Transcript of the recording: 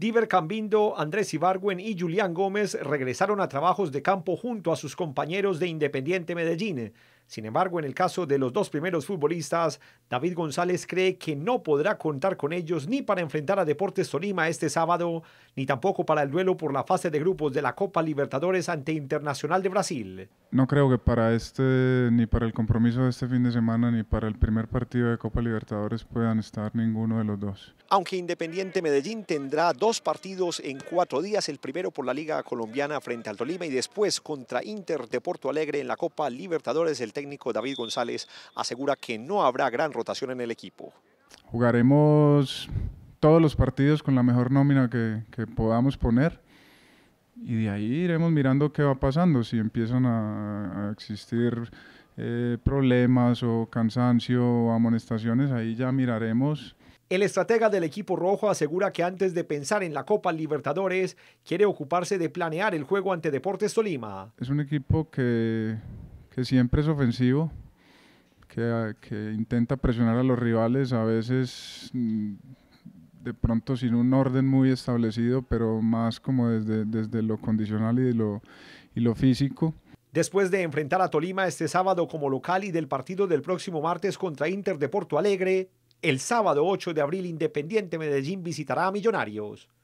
Diver Cambindo, Andrés Ibargüen y Julián Gómez regresaron a trabajos de campo junto a sus compañeros de Independiente Medellín. Sin embargo, en el caso de los dos primeros futbolistas, David González cree que no podrá contar con ellos ni para enfrentar a Deportes Tolima este sábado, ni tampoco para el duelo por la fase de grupos de la Copa Libertadores ante Internacional de Brasil. No creo que para este, ni para el compromiso de este fin de semana, ni para el primer partido de Copa Libertadores puedan estar ninguno de los dos. Aunque Independiente Medellín tendrá dos partidos en cuatro días, el primero por la Liga Colombiana frente al Tolima y después contra Inter de Porto Alegre en la Copa Libertadores, el técnico David González asegura que no habrá gran rotación en el equipo. Jugaremos todos los partidos con la mejor nómina que, que podamos poner y de ahí iremos mirando qué va pasando, si empiezan a, existir eh, problemas o cansancio o amonestaciones, ahí ya miraremos. El estratega del equipo rojo asegura que antes de pensar en la Copa Libertadores, quiere ocuparse de planear el juego ante Deportes Tolima. Es un equipo que, siempre es ofensivo, que, intenta presionar a los rivales, a veces mm, de pronto sin un orden muy establecido, pero más como desde, desde lo condicional y, lo, y lo físico. Después de enfrentar a Tolima este sábado como local y del partido del próximo martes contra Inter de Porto Alegre, el sábado 8 de abril Independiente Medellín visitará a Millonarios.